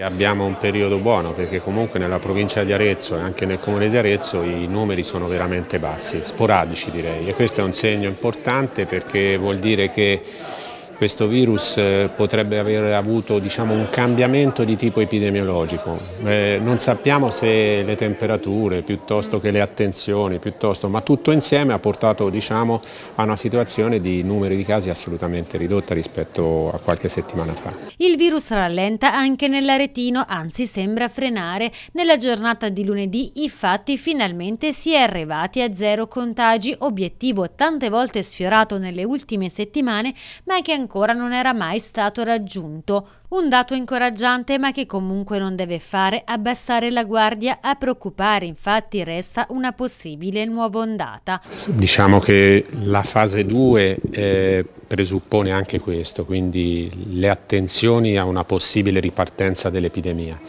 Abbiamo un periodo buono perché comunque nella provincia di Arezzo e anche nel comune di Arezzo i numeri sono veramente bassi, sporadici direi e questo è un segno importante perché vuol dire che questo virus eh, potrebbe aver avuto diciamo, un cambiamento di tipo epidemiologico. Eh, non sappiamo se le temperature, piuttosto che le attenzioni, piuttosto, ma tutto insieme ha portato diciamo, a una situazione di numeri di casi assolutamente ridotta rispetto a qualche settimana fa. Il virus rallenta anche nell'aretino, anzi sembra frenare. Nella giornata di lunedì infatti finalmente si è arrivati a zero contagi, obiettivo tante volte sfiorato nelle ultime settimane, ma che ancora ancora non era mai stato raggiunto. Un dato incoraggiante ma che comunque non deve fare abbassare la guardia, a preoccupare infatti resta una possibile nuova ondata. Diciamo che la fase 2 eh, presuppone anche questo, quindi le attenzioni a una possibile ripartenza dell'epidemia.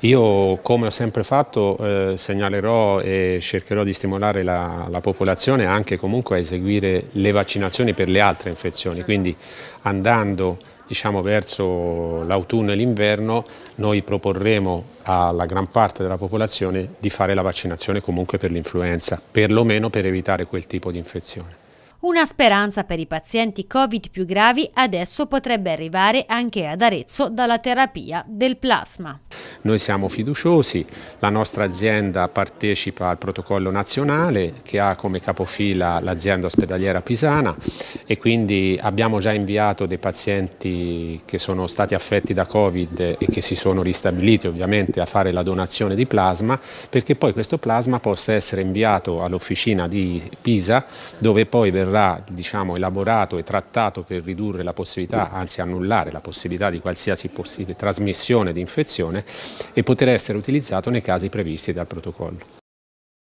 Io, come ho sempre fatto, eh, segnalerò e cercherò di stimolare la, la, popolazione anche comunque a eseguire le vaccinazioni per le altre infezioni, certo. quindi andando diciamo, verso l'autunno e l'inverno noi proporremo alla gran parte della popolazione di fare la vaccinazione comunque per l'influenza, perlomeno per evitare quel tipo di infezione. Una speranza per i pazienti Covid più gravi adesso potrebbe arrivare anche ad Arezzo dalla terapia del plasma. Noi siamo fiduciosi, la nostra azienda partecipa al protocollo nazionale che ha come capofila l'azienda ospedaliera pisana e quindi abbiamo già inviato dei pazienti che sono stati affetti da Covid e che si sono ristabiliti ovviamente a fare la donazione di plasma perché poi questo plasma possa essere inviato all'officina di Pisa dove poi verrà diciamo, elaborato e trattato per ridurre la possibilità, anzi annullare la possibilità di qualsiasi possibile trasmissione di infezione e poter essere utilizzato nei casi previsti dal protocollo.